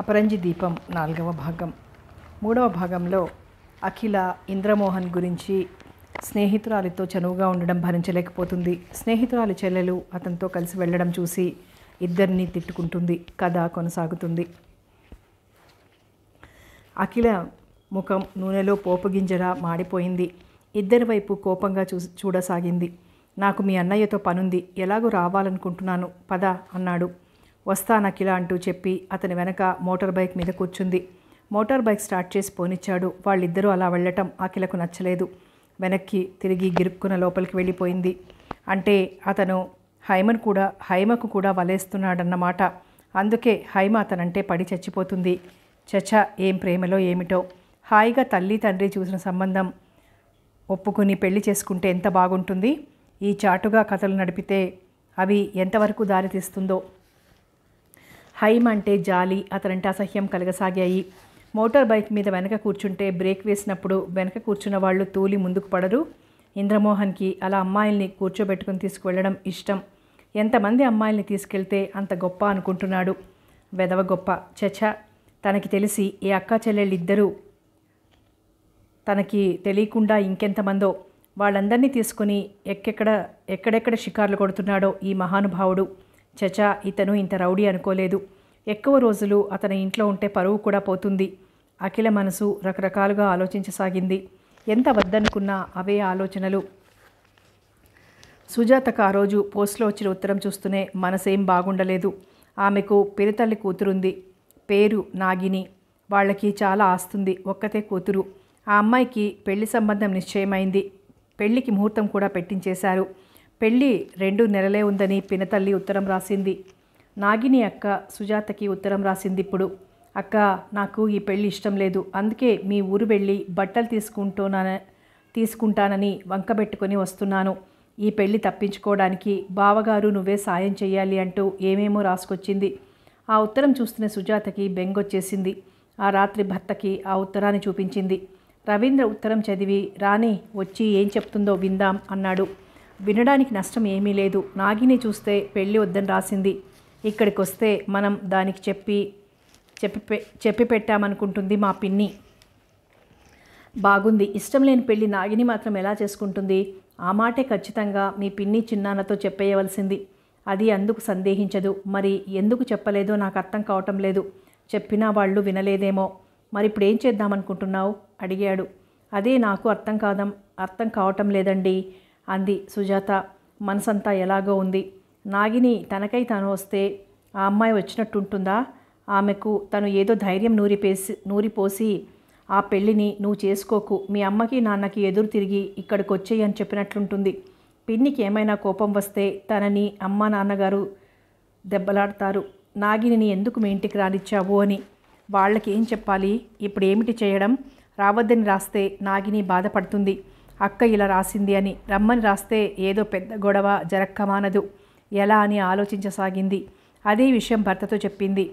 అపరంజి దీపం నాలుగవ భాగం మూడవ భాగంలో అఖిల ఇంద్రమోహన్ గురించి స్నేహితురాలితో చనువుగా ఉండడం భరించలేకపోతుంది స్నేహితురాలి చెల్లెలు అతనితో కలిసి వెళ్ళడం చూసి ఇద్దరిని తిట్టుకుంటుంది కథ కొనసాగుతుంది అఖిల ముఖం నూనెలో పోపు గింజరా మాడిపోయింది ఇద్దరి వైపు కోపంగా చూ చూడసాగింది నాకు మీ అన్నయ్యతో పనుంది ఎలాగో రావాలనుకుంటున్నాను పద అన్నాడు వస్తానకిలా అంటూ చెప్పి అతని వెనక మోటార్ బైక్ మీద కూర్చుంది మోటార్ బైక్ స్టార్ట్ చేసి పోనిచ్చాడు వాళ్ళిద్దరూ అలా వెళ్ళటం అఖిలకు నచ్చలేదు వెనక్కి తిరిగి గిరుక్కున లోపలికి వెళ్ళిపోయింది అంటే అతను హైమన్ కూడా హైమకు కూడా వలేస్తున్నాడన్నమాట అందుకే హైమ అతనంటే పడి చచ్చిపోతుంది చచ ఏం ప్రేమలో ఏమిటో హాయిగా తల్లి తండ్రి చూసిన సంబంధం ఒప్పుకుని పెళ్లి చేసుకుంటే ఎంత బాగుంటుంది ఈ చాటుగా కథలు నడిపితే అవి ఎంతవరకు దారితీస్తుందో హైమ్ అంటే జాలి అతనంటే అసహ్యం కలగసాగాయి మోటార్ బైక్ మీద వెనక కూర్చుంటే బ్రేక్ వేసినప్పుడు వెనక కూర్చున్న వాళ్ళు తూలి ముందుకు పడరు ఇంద్రమోహన్కి అలా అమ్మాయిల్ని కూర్చోబెట్టుకుని తీసుకువెళ్ళడం ఇష్టం ఎంతమంది అమ్మాయిల్ని తీసుకెళ్తే అంత గొప్ప అనుకుంటున్నాడు వెదవ గొప్ప చచ తనకి తెలిసి ఏ అక్క చెల్లెళ్ళిద్దరూ తనకి తెలియకుండా ఇంకెంతమందో వాళ్ళందరినీ తీసుకుని ఎక్కెక్కడ ఎక్కడెక్కడ షికార్లు కొడుతున్నాడో ఈ మహానుభావుడు చచా ఇతను ఇంత రౌడీ అనుకోలేదు ఎక్కువ రోజులు అతని ఇంట్లో ఉంటే పరువు కూడా పోతుంది అఖిల మనసు రకరకాలుగా ఆలోచించసాగింది ఎంత వద్దనుకున్నా అవే ఆలోచనలు సుజాతకు ఆ రోజు పోస్ట్లో వచ్చిన ఉత్తరం చూస్తూనే మనసేం బాగుండలేదు ఆమెకు పిరితల్లి కూతురుంది పేరు నాగిని వాళ్ళకి చాలా ఆస్తుంది ఒక్కతే కూతురు ఆ అమ్మాయికి పెళ్లి సంబంధం నిశ్చయమైంది పెళ్లికి ముహూర్తం కూడా పెట్టించేశారు పెళ్ళి రెండు నెలలే ఉందని పినతల్లి ఉత్తరం రాసింది నాగిని అక్క సుజాతకి ఉత్తరం రాసింది ఇప్పుడు అక్క నాకు ఈ పెళ్ళి ఇష్టం లేదు అందుకే మీ ఊరు వెళ్ళి బట్టలు తీసుకుంటున్నాన తీసుకుంటానని వంకబెట్టుకొని వస్తున్నాను ఈ పెళ్ళి తప్పించుకోవడానికి బావగారు నువ్వే సాయం చేయాలి అంటూ ఏమేమో రాసుకొచ్చింది ఆ ఉత్తరం చూస్తున్న సుజాతకి బెంగొచ్చేసింది ఆ రాత్రి భర్తకి ఆ ఉత్తరాన్ని చూపించింది రవీంద్ర ఉత్తరం చదివి రాణి వచ్చి ఏం చెప్తుందో విందాం అన్నాడు వినడానికి నష్టం ఏమీ లేదు నాగిని చూస్తే పెళ్ళి వద్దని రాసింది ఇక్కడికి వస్తే మనం దానికి చెప్పి చెప్పి చెప్పి పెట్టామనుకుంటుంది మా పిన్ని బాగుంది ఇష్టం లేని పెళ్ళి నాగిని మాత్రం ఎలా చేసుకుంటుంది ఆ మాటే ఖచ్చితంగా మీ పిన్ని చిన్నాన్నతో చెప్పేయవలసింది అది అందుకు సందేహించదు మరి ఎందుకు చెప్పలేదో నాకు అర్థం కావటం లేదు చెప్పినా వాళ్ళు వినలేదేమో మరి ఇప్పుడు ఏం చేద్దామనుకుంటున్నావు అడిగాడు అదే నాకు అర్థం కాదం అర్థం కావటం లేదండి అంది సుజాత మనసంతా ఎలాగో ఉంది నాగిని తనకై తను వస్తే ఆ అమ్మాయి వచ్చినట్టుంటుందా ఆమెకు తను ఏదో ధైర్యం నూరిపేసి నూరిపోసి ఆ పెళ్ళిని నువ్వు చేసుకోకు మీ అమ్మకి నాన్నకి ఎదురు తిరిగి ఇక్కడికి వచ్చేయి అని చెప్పినట్లుంటుంది పిన్నికి ఏమైనా కోపం వస్తే తనని అమ్మ నాన్నగారు దెబ్బలాడతారు నాగిని ఎందుకు మీ ఇంటికి రానిచ్చావు అని వాళ్ళకి ఏం చెప్పాలి ఇప్పుడు ఏమిటి చేయడం రావద్దని రాస్తే నాగిని బాధపడుతుంది అక్క ఇలా రాసింది అని రమ్మని రాస్తే ఏదో పెద్ద గొడవ జరక్కమానదు ఎలా అని ఆలోచించసాగింది అదే విషయం భర్తతో చెప్పింది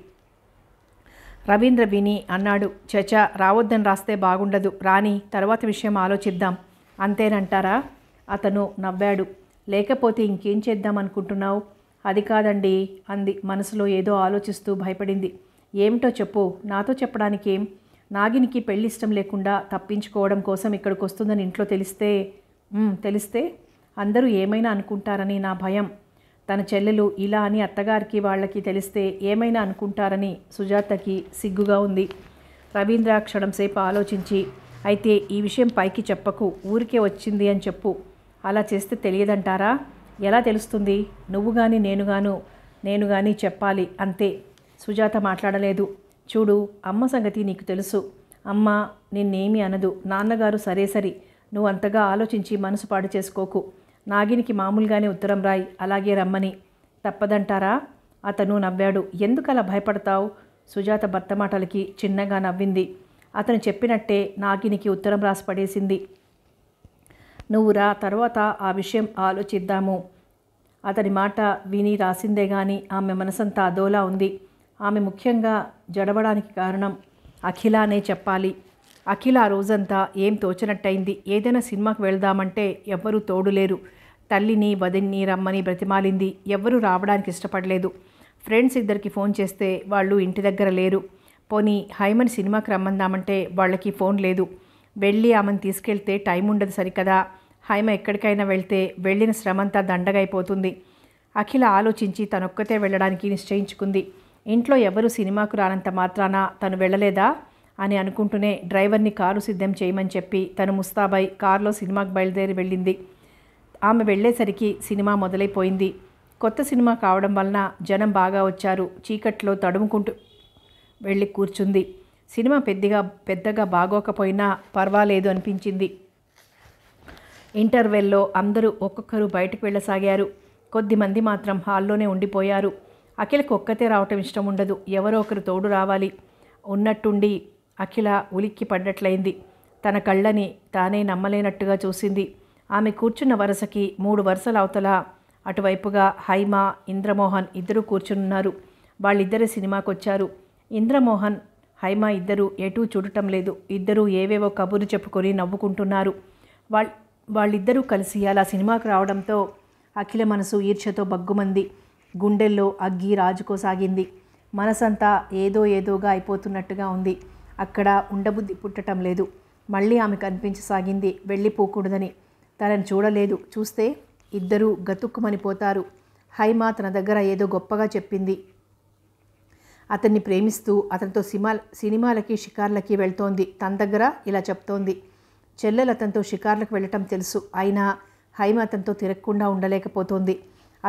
రవీంద్ర విని అన్నాడు చచా రావద్దని రాస్తే బాగుండదు రాని తర్వాత విషయం ఆలోచిద్దాం అంతేనంటారా అతను నవ్వాడు లేకపోతే ఇంకేం చేద్దాం అనుకుంటున్నావు అది కాదండి అంది మనసులో ఏదో ఆలోచిస్తూ భయపడింది ఏమిటో చెప్పు నాతో చెప్పడానికి ఏం నాగినికి పెళ్ళి ఇష్టం లేకుండా తప్పించుకోవడం కోసం ఇక్కడికి వస్తుందని ఇంట్లో తెలిస్తే తెలిస్తే అందరూ ఏమైనా అనుకుంటారని నా భయం తన చెల్లెలు ఇలా అని అత్తగారికి వాళ్ళకి తెలిస్తే ఏమైనా అనుకుంటారని సుజాతకి సిగ్గుగా ఉంది రవీంద్ర క్షణంసేపు ఆలోచించి అయితే ఈ విషయం పైకి చెప్పకు ఊరికే వచ్చింది అని చెప్పు అలా చేస్తే తెలియదంటారా ఎలా తెలుస్తుంది నువ్వు కానీ నేను గాను నేను కానీ చెప్పాలి అంతే సుజాత మాట్లాడలేదు చూడు అమ్మ సంగతి నీకు తెలుసు అమ్మ నిన్నేమి అనదు నాన్నగారు సరే సరి నువ్వు అంతగా ఆలోచించి మనసు పాడు చేసుకోకు నాగినికి మామూలుగానే ఉత్తరం రాయి అలాగే రమ్మని తప్పదంటారా అతను నవ్వాడు ఎందుకలా భయపడతావు సుజాత భర్త మాటలకి చిన్నగా నవ్వింది అతను చెప్పినట్టే నాగినికి ఉత్తరం రాసి పడేసింది నువ్వు రా తర్వాత ఆ విషయం ఆలోచిద్దాము అతని మాట విని రాసిందే గాని ఆమె మనసంతా అదోలా ఉంది ఆమె ముఖ్యంగా జడవడానికి కారణం అఖిల అనే చెప్పాలి అఖిల ఆ రోజంతా ఏం తోచినట్టయింది ఏదైనా సినిమాకు వెళ్దామంటే ఎవ్వరూ తోడులేరు తల్లిని వదిన్ని రమ్మని బ్రతిమాలింది ఎవ్వరూ రావడానికి ఇష్టపడలేదు ఫ్రెండ్స్ ఇద్దరికి ఫోన్ చేస్తే వాళ్ళు ఇంటి దగ్గర లేరు పోనీ హైమన్ సినిమాకి రమ్మందామంటే వాళ్ళకి ఫోన్ లేదు వెళ్ళి ఆమెను తీసుకెళ్తే టైం ఉండదు సరికదా హైమ ఎక్కడికైనా వెళ్తే వెళ్ళిన శ్రమంతా దండగైపోతుంది అఖిల ఆలోచించి తనొక్కతే వెళ్ళడానికి నిశ్చయించుకుంది ఇంట్లో ఎవరు సినిమాకు రానంత మాత్రాన తను వెళ్ళలేదా అని అనుకుంటూనే డ్రైవర్ని కారు సిద్ధం చేయమని చెప్పి తను ముస్తాబాయ్ కారులో సినిమాకు బయలుదేరి వెళ్ళింది ఆమె వెళ్ళేసరికి సినిమా మొదలైపోయింది కొత్త సినిమా కావడం వలన జనం బాగా వచ్చారు చీకట్లో తడుముకుంటూ వెళ్ళి కూర్చుంది సినిమా పెద్దగా పెద్దగా బాగోకపోయినా పర్వాలేదు అనిపించింది ఇంటర్వెల్లో అందరూ ఒక్కొక్కరు బయటకు వెళ్ళసాగారు కొద్దిమంది మాత్రం హాల్లోనే ఉండిపోయారు అఖిలకు ఒక్కతే రావటం ఇష్టం ఉండదు ఎవరో ఒకరు తోడు రావాలి ఉన్నట్టుండి అఖిల ఉలిక్కి పడ్డట్లయింది తన కళ్ళని తానే నమ్మలేనట్టుగా చూసింది ఆమె కూర్చున్న వరుసకి మూడు వరుసల అవతల అటువైపుగా హైమా ఇంద్రమోహన్ ఇద్దరు కూర్చునున్నారు వాళ్ళిద్దరే సినిమాకొచ్చారు ఇంద్రమోహన్ హైమా ఇద్దరు ఎటూ చూడటం లేదు ఇద్దరూ ఏవేవో కబుర్లు చెప్పుకొని నవ్వుకుంటున్నారు వాళ్ళ వాళ్ళిద్దరూ కలిసి అలా సినిమాకు రావడంతో అఖిల మనసు ఈర్ష్యతో బగ్గుమంది గుండెల్లో అగ్గి రాజుకోసాగింది మనసంతా ఏదో ఏదోగా అయిపోతున్నట్టుగా ఉంది అక్కడ ఉండబుద్ధి పుట్టటం లేదు మళ్ళీ ఆమె కనిపించసాగింది వెళ్ళిపోకూడదని తనని చూడలేదు చూస్తే ఇద్దరూ గతుక్కుమని పోతారు హైమా తన దగ్గర ఏదో గొప్పగా చెప్పింది అతన్ని ప్రేమిస్తూ అతనితో సినిమా సినిమాలకి షికార్లకి వెళ్తోంది తన దగ్గర ఇలా చెప్తోంది చెల్లెలు అతనితో షికార్లకు వెళ్ళటం తెలుసు అయినా హైమ అతనితో తిరగకుండా ఉండలేకపోతోంది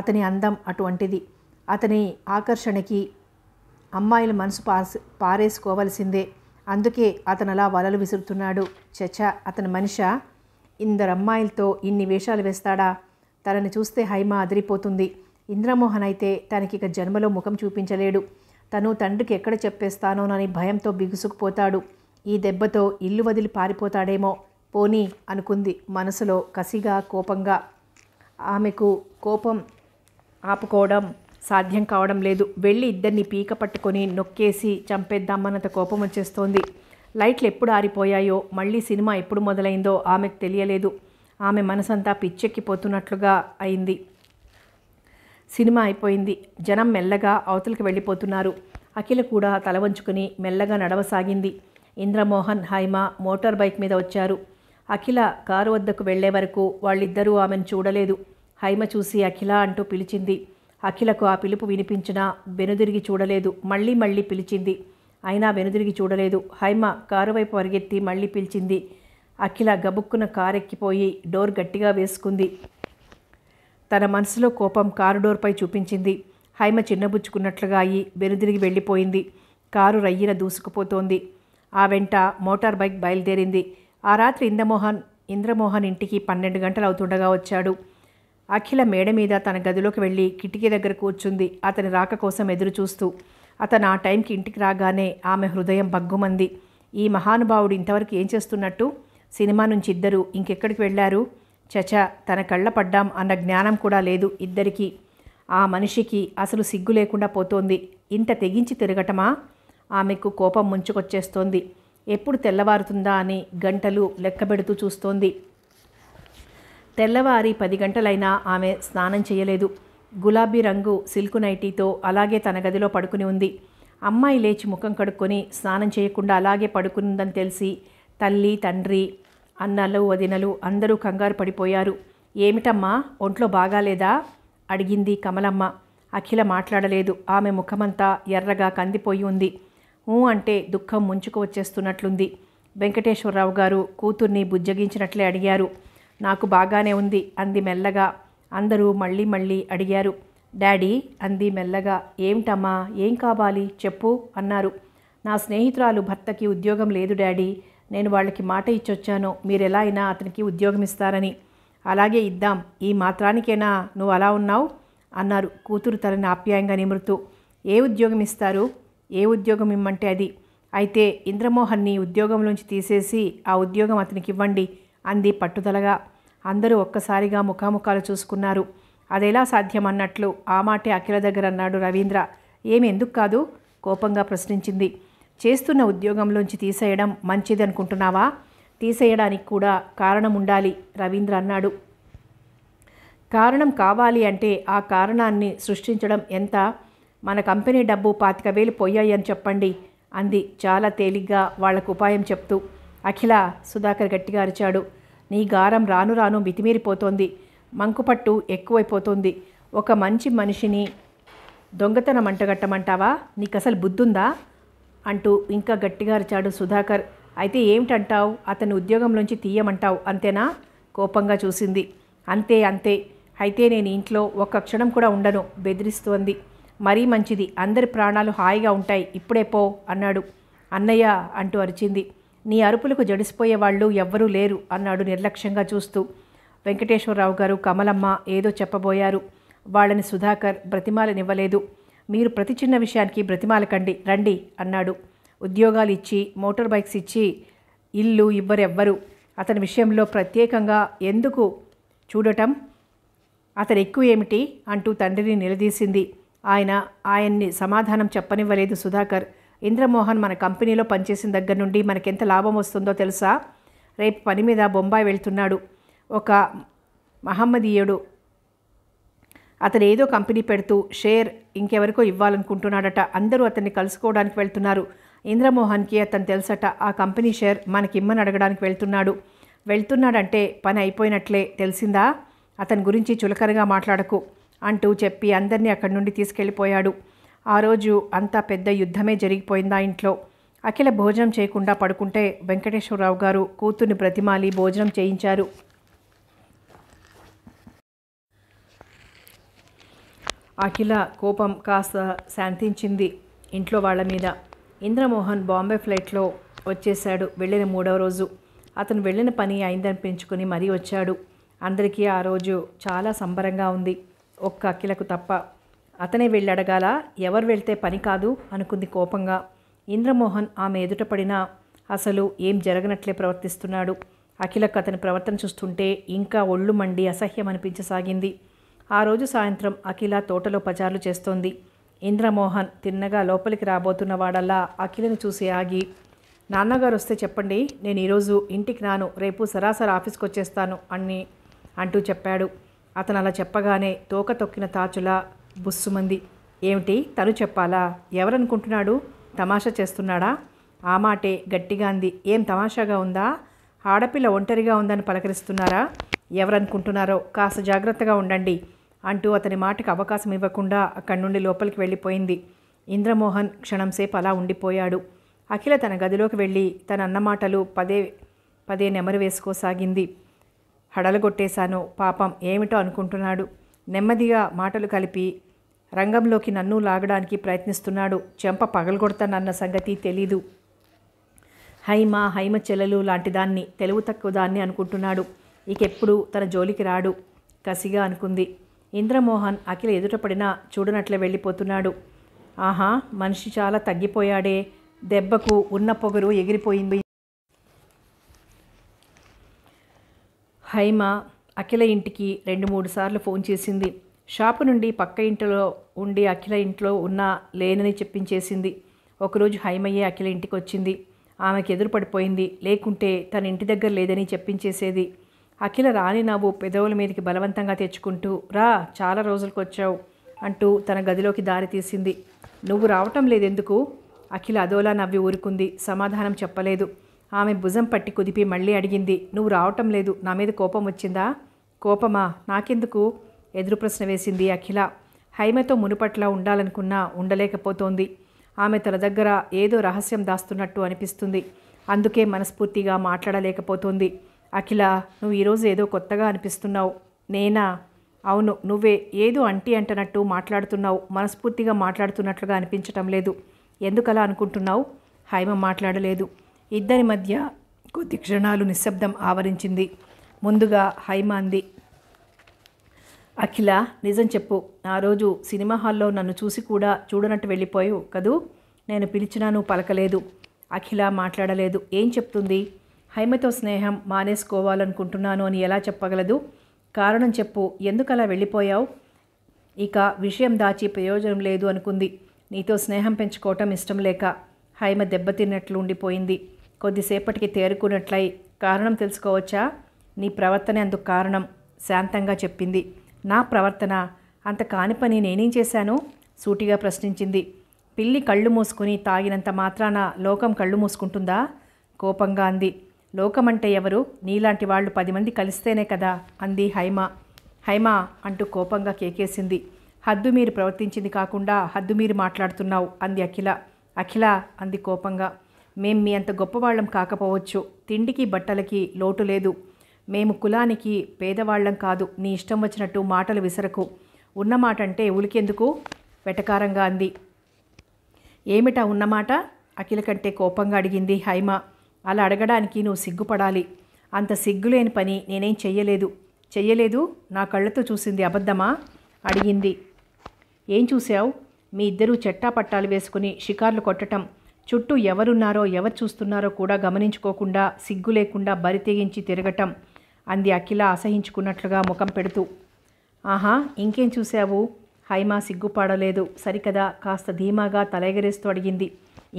అతని అందం అటువంటిది అతని ఆకర్షణకి అమ్మాయిల మనసు పాసి పారేసుకోవలసిందే అందుకే అతను అలా వలలు విసురుతున్నాడు చచ అతని మనిష ఇందరమ్మాయిలతో ఇన్ని వేషాలు వేస్తాడా తనని చూస్తే హైమ అదిరిపోతుంది ఇంద్రమోహన్ అయితే తనకిక జన్మలో ముఖం చూపించలేడు తను తండ్రికి ఎక్కడ చెప్పేస్తానోనని భయంతో బిగుసుకుపోతాడు ఈ దెబ్బతో ఇల్లు వదిలి పారిపోతాడేమో పోనీ అనుకుంది మనసులో కసిగా కోపంగా ఆమెకు కోపం ఆపుకోవడం సాధ్యం కావడం లేదు వెళ్ళి ఇద్దరిని పీక పట్టుకొని నొక్కేసి చంపేద్దామన్నంత కోపం వచ్చేస్తోంది లైట్లు ఎప్పుడు ఆరిపోయాయో మళ్ళీ సినిమా ఎప్పుడు మొదలైందో ఆమెకు తెలియలేదు ఆమె మనసంతా పిచ్చెక్కిపోతున్నట్లుగా అయింది సినిమా అయిపోయింది జనం మెల్లగా అవతలికి వెళ్ళిపోతున్నారు అఖిల కూడా తల వంచుకుని మెల్లగా నడవసాగింది ఇంద్రమోహన్ హైమ మోటార్ బైక్ మీద వచ్చారు అఖిల కారు వద్దకు వెళ్లే వరకు వాళ్ళిద్దరూ ఆమెను చూడలేదు హైమ చూసి అఖిల అంటూ పిలిచింది అఖిలకు ఆ పిలుపు వినిపించినా వెనుదిరిగి చూడలేదు మళ్ళీ మళ్ళీ పిలిచింది అయినా వెనుదిరిగి చూడలేదు హైమ కారు వైపు పరిగెత్తి మళ్ళీ పిలిచింది అఖిల గబుక్కున కారెక్కిపోయి డోర్ గట్టిగా వేసుకుంది తన మనసులో కోపం కారు డోర్పై చూపించింది హైమ చిన్నబుచ్చుకున్నట్లుగా అయి వెనుదిరిగి వెళ్ళిపోయింది కారు రయ్యిన దూసుకుపోతోంది ఆ వెంట మోటార్ బైక్ బయలుదేరింది ఆ రాత్రి ఇంద్రమోహన్ ఇంద్రమోహన్ ఇంటికి పన్నెండు గంటలు అవుతుండగా వచ్చాడు అఖిల మేడ మీద తన గదిలోకి వెళ్ళి కిటికీ దగ్గర కూర్చుంది అతని రాక కోసం ఎదురు చూస్తూ అతను ఆ టైంకి ఇంటికి రాగానే ఆమె హృదయం బగ్గుమంది ఈ మహానుభావుడు ఇంతవరకు ఏం చేస్తున్నట్టు సినిమా నుంచి ఇద్దరు ఇంకెక్కడికి వెళ్ళారు చచ తన కళ్ళ పడ్డాం అన్న జ్ఞానం కూడా లేదు ఇద్దరికీ ఆ మనిషికి అసలు సిగ్గు లేకుండా పోతోంది ఇంత తెగించి తిరగటమా ఆమెకు కోపం ముంచుకొచ్చేస్తోంది ఎప్పుడు తెల్లవారుతుందా అని గంటలు లెక్కబెడుతూ చూస్తోంది తెల్లవారి పది గంటలైనా ఆమె స్నానం చేయలేదు గులాబీ రంగు సిల్కు నైటీతో అలాగే తన గదిలో పడుకుని ఉంది అమ్మాయి లేచి ముఖం కడుక్కొని స్నానం చేయకుండా అలాగే పడుకునిందని తెలిసి తల్లి తండ్రి అన్నలు వదినలు అందరూ కంగారు పడిపోయారు ఏమిటమ్మా ఒంట్లో బాగాలేదా అడిగింది కమలమ్మ అఖిల మాట్లాడలేదు ఆమె ముఖమంతా ఎర్రగా కందిపోయి ఉంది ఊ అంటే దుఃఖం ముంచుకు వచ్చేస్తున్నట్లుంది వెంకటేశ్వరరావు గారు కూతుర్ని బుజ్జగించినట్లే అడిగారు నాకు బాగానే ఉంది అంది మెల్లగా అందరూ మళ్ళీ మళ్ళీ అడిగారు డాడీ అంది మెల్లగా ఏమిటమ్మా ఏం కావాలి చెప్పు అన్నారు నా స్నేహితురాలు భర్తకి ఉద్యోగం లేదు డాడీ నేను వాళ్ళకి మాట ఇచ్చొచ్చాను మీరెలా అయినా అతనికి ఉద్యోగం ఇస్తారని అలాగే ఇద్దాం ఈ మాత్రానికేనా నువ్వు అలా ఉన్నావు అన్నారు కూతురు తలని ఆప్యాయంగా నిమురుతూ ఏ ఉద్యోగం ఇస్తారు ఏ ఉద్యోగం ఇమ్మంటే అది అయితే ఇంద్రమోహన్ని ఉద్యోగంలోంచి తీసేసి ఆ ఉద్యోగం అతనికి ఇవ్వండి అంది పట్టుదలగా అందరూ ఒక్కసారిగా ముఖాముఖాలు చూసుకున్నారు అదెలా సాధ్యమన్నట్లు ఆ మాటే అఖిల దగ్గర అన్నాడు రవీంద్ర ఏమి ఎందుకు కాదు కోపంగా ప్రశ్నించింది చేస్తున్న ఉద్యోగంలోంచి తీసేయడం మంచిది అనుకుంటున్నావా తీసేయడానికి కూడా కారణం ఉండాలి రవీంద్ర అన్నాడు కారణం కావాలి అంటే ఆ కారణాన్ని సృష్టించడం ఎంత మన కంపెనీ డబ్బు పాతిక వేలు పోయాయని చెప్పండి అంది చాలా తేలిగ్గా వాళ్లకు ఉపాయం చెప్తూ అఖిల సుధాకర్ గట్టిగా అరిచాడు నీ గారం రాను రాను మితిమీరిపోతోంది మంకుపట్టు ఎక్కువైపోతోంది ఒక మంచి మనిషిని దొంగతనం అంటగట్టమంటావా నీకు అసలు బుద్ధుందా అంటూ ఇంకా గట్టిగా అరిచాడు సుధాకర్ అయితే ఏమిటంటావు అతని ఉద్యోగంలోంచి తీయమంటావు అంతేనా కోపంగా చూసింది అంతే అంతే అయితే నేను ఇంట్లో ఒక్క క్షణం కూడా ఉండను బెదిరిస్తోంది మరీ మంచిది అందరి ప్రాణాలు హాయిగా ఉంటాయి ఇప్పుడే పో అన్నాడు అన్నయ్య అంటూ అరిచింది నీ అరుపులకు జడిసిపోయేవాళ్ళు ఎవ్వరూ లేరు అన్నాడు నిర్లక్ష్యంగా చూస్తూ వెంకటేశ్వరరావు గారు కమలమ్మ ఏదో చెప్పబోయారు వాళ్ళని సుధాకర్ బ్రతిమాలనివ్వలేదు మీరు ప్రతి చిన్న విషయానికి బ్రతిమాలకండి రండి అన్నాడు ఉద్యోగాలు ఇచ్చి మోటార్ బైక్స్ ఇచ్చి ఇల్లు ఇవ్వరెవ్వరు అతని విషయంలో ప్రత్యేకంగా ఎందుకు చూడటం అతను ఎక్కువ ఏమిటి అంటూ తండ్రిని నిలదీసింది ఆయన ఆయన్ని సమాధానం చెప్పనివ్వలేదు సుధాకర్ ఇంద్రమోహన్ మన కంపెనీలో పనిచేసిన దగ్గర నుండి మనకెంత లాభం వస్తుందో తెలుసా రేపు పని మీద బొంబాయి వెళ్తున్నాడు ఒక మహమ్మదీయుడు అతను ఏదో కంపెనీ పెడుతూ షేర్ ఇంకెవరికో ఇవ్వాలనుకుంటున్నాడట అందరూ అతన్ని కలుసుకోవడానికి వెళ్తున్నారు ఇంద్రమోహన్కి అతను తెలుసట ఆ కంపెనీ షేర్ మనకిమ్మని అడగడానికి వెళ్తున్నాడు వెళ్తున్నాడంటే పని అయిపోయినట్లే తెలిసిందా అతని గురించి చులకనగా మాట్లాడకు అంటూ చెప్పి అందరినీ అక్కడి నుండి తీసుకెళ్ళిపోయాడు ఆ రోజు అంత పెద్ద యుద్ధమే జరిగిపోయిందా ఇంట్లో అఖిల భోజనం చేయకుండా పడుకుంటే వెంకటేశ్వరరావు గారు కూతుర్ని ప్రతిమాలి భోజనం చేయించారు అఖిల కోపం కాస్త శాంతించింది ఇంట్లో వాళ్ళ మీద ఇంద్రమోహన్ బాంబే ఫ్లైట్లో వచ్చేశాడు వెళ్ళిన మూడవ రోజు అతను వెళ్ళిన పని అయిందనిపించుకుని మరీ వచ్చాడు అందరికీ ఆ రోజు చాలా సంబరంగా ఉంది ఒక్క అఖిలకు తప్ప అతనే వెళ్ళడగాల ఎవరు వెళ్తే పని కాదు అనుకుంది కోపంగా ఇంద్రమోహన్ ఆమె ఎదుట పడినా అసలు ఏం జరగనట్లే ప్రవర్తిస్తున్నాడు అఖిలకు అతని ప్రవర్తన చూస్తుంటే ఇంకా ఒళ్ళు మండి అసహ్యం అనిపించసాగింది ఆ రోజు సాయంత్రం అఖిల తోటలో పచారులు చేస్తోంది ఇంద్రమోహన్ తిన్నగా లోపలికి రాబోతున్న వాడల్లా అఖిలను చూసి ఆగి నాన్నగారు వస్తే చెప్పండి నేను ఈరోజు ఇంటికి రాను రేపు సరాసరి ఆఫీస్కి వచ్చేస్తాను అని అంటూ చెప్పాడు అతను అలా చెప్పగానే తోక తొక్కిన తాచులా బుస్సుమంది ఏమిటి తను చెప్పాలా ఎవరనుకుంటున్నాడు తమాషా చేస్తున్నాడా ఆ మాటే గట్టిగా అంది ఏం తమాషాగా ఉందా ఆడపిల్ల ఒంటరిగా ఉందని పలకరిస్తున్నారా ఎవరనుకుంటున్నారో కాస్త జాగ్రత్తగా ఉండండి అంటూ అతని మాటకు అవకాశం ఇవ్వకుండా అక్కడి నుండి లోపలికి వెళ్ళిపోయింది ఇంద్రమోహన్ క్షణంసేపు అలా ఉండిపోయాడు అఖిల తన గదిలోకి వెళ్ళి తన అన్నమాటలు పదే పదే నెమరు వేసుకోసాగింది హడలగొట్టేశాను పాపం ఏమిటో అనుకుంటున్నాడు నెమ్మదిగా మాటలు కలిపి రంగంలోకి నన్ను లాగడానికి ప్రయత్నిస్తున్నాడు చెంప పగలగొడతానన్న సంగతి తెలీదు హైమ హైమ చెల్లెలు లాంటి దాన్ని తెలుగు తక్కువ దాన్ని అనుకుంటున్నాడు ఇకెప్పుడు తన జోలికి రాడు కసిగా అనుకుంది ఇంద్రమోహన్ అఖిల ఎదుట పడినా చూడనట్లే వెళ్ళిపోతున్నాడు ఆహా మనిషి చాలా తగ్గిపోయాడే దెబ్బకు ఉన్న పొగరు ఎగిరిపోయింది హైమ అఖిల ఇంటికి రెండు మూడు సార్లు ఫోన్ చేసింది షాపు నుండి పక్క ఇంటిలో ఉండి అఖిల ఇంట్లో ఉన్నా లేనని చెప్పించేసింది ఒకరోజు హైమయ్యే అఖిల ఇంటికి వచ్చింది ఆమెకు ఎదురు పడిపోయింది లేకుంటే తన ఇంటి దగ్గర లేదని చెప్పించేసేది అఖిల రాని నవ్వు పెదవుల మీదకి బలవంతంగా తెచ్చుకుంటూ రా చాలా రోజులకు వచ్చావు అంటూ తన గదిలోకి దారి తీసింది నువ్వు రావటం లేదెందుకు అఖిల అదోలా నవ్వి ఊరుకుంది సమాధానం చెప్పలేదు ఆమె భుజం పట్టి కుదిపి మళ్ళీ అడిగింది నువ్వు రావటం లేదు నా మీద కోపం వచ్చిందా కోపమా నాకెందుకు ఎదురు ప్రశ్న వేసింది అఖిల హైమతో మునుపట్లా ఉండాలనుకున్నా ఉండలేకపోతోంది ఆమె తన దగ్గర ఏదో రహస్యం దాస్తున్నట్టు అనిపిస్తుంది అందుకే మనస్ఫూర్తిగా మాట్లాడలేకపోతోంది అఖిల నువ్వు ఈరోజు ఏదో కొత్తగా అనిపిస్తున్నావు నేనా అవును నువ్వే ఏదో అంటీ అంటనట్టు మాట్లాడుతున్నావు మనస్ఫూర్తిగా మాట్లాడుతున్నట్లుగా అనిపించటం లేదు ఎందుకలా అనుకుంటున్నావు హైమ మాట్లాడలేదు ఇద్దరి మధ్య కొద్ది క్షణాలు నిశ్శబ్దం ఆవరించింది ముందుగా హైమ అంది అఖిల నిజం చెప్పు ఆ రోజు సినిమా హాల్లో నన్ను చూసి కూడా చూడనట్టు వెళ్ళిపోయావు కదూ నేను పిలిచినా నువ్వు పలకలేదు అఖిల మాట్లాడలేదు ఏం చెప్తుంది హైమతో స్నేహం మానేసుకోవాలనుకుంటున్నాను అని ఎలా చెప్పగలదు కారణం చెప్పు ఎందుకు అలా వెళ్ళిపోయావు ఇక విషయం దాచి ప్రయోజనం లేదు అనుకుంది నీతో స్నేహం పెంచుకోవటం ఇష్టం లేక హైమ దెబ్బతిన్నట్లు ఉండిపోయింది కొద్దిసేపటికి తేరుకున్నట్లయి కారణం తెలుసుకోవచ్చా నీ ప్రవర్తనే అందుకు కారణం శాంతంగా చెప్పింది నా ప్రవర్తన అంత కాని పని నేనేం చేశాను సూటిగా ప్రశ్నించింది పిల్లి కళ్ళు మూసుకుని తాగినంత మాత్రాన లోకం కళ్ళు మూసుకుంటుందా కోపంగా అంది లోకమంటే ఎవరు నీలాంటి వాళ్ళు పది మంది కలిస్తేనే కదా అంది హైమ హైమ అంటూ కోపంగా కేకేసింది హద్దు మీరు ప్రవర్తించింది కాకుండా హద్దు మీరు మాట్లాడుతున్నావు అంది అఖిల అఖిల అంది కోపంగా మేం మీ అంత గొప్పవాళ్ళం కాకపోవచ్చు తిండికి బట్టలకి లోటు లేదు మేము కులానికి పేదవాళ్లం కాదు నీ ఇష్టం వచ్చినట్టు మాటలు విసరకు ఉన్నమాట అంటే ఉలికెందుకు వెటకారంగా అంది ఏమిటా ఉన్నమాట అఖిల కంటే కోపంగా అడిగింది హైమ అలా అడగడానికి నువ్వు సిగ్గుపడాలి అంత సిగ్గులేని పని నేనేం చెయ్యలేదు చెయ్యలేదు నా కళ్ళతో చూసింది అబద్ధమా అడిగింది ఏం చూశావు మీ ఇద్దరూ చెట్టా పట్టాలు వేసుకుని షికార్లు కొట్టడం చుట్టూ ఎవరున్నారో ఎవరు చూస్తున్నారో కూడా గమనించుకోకుండా సిగ్గు లేకుండా బరి తెగించి తిరగటం అంది అఖిల అసహించుకున్నట్లుగా ముఖం పెడుతూ ఆహా ఇంకేం చూశావు హైమా సిగ్గుపడలేదు సరికదా కాస్త ధీమాగా తలగరేస్తూ అడిగింది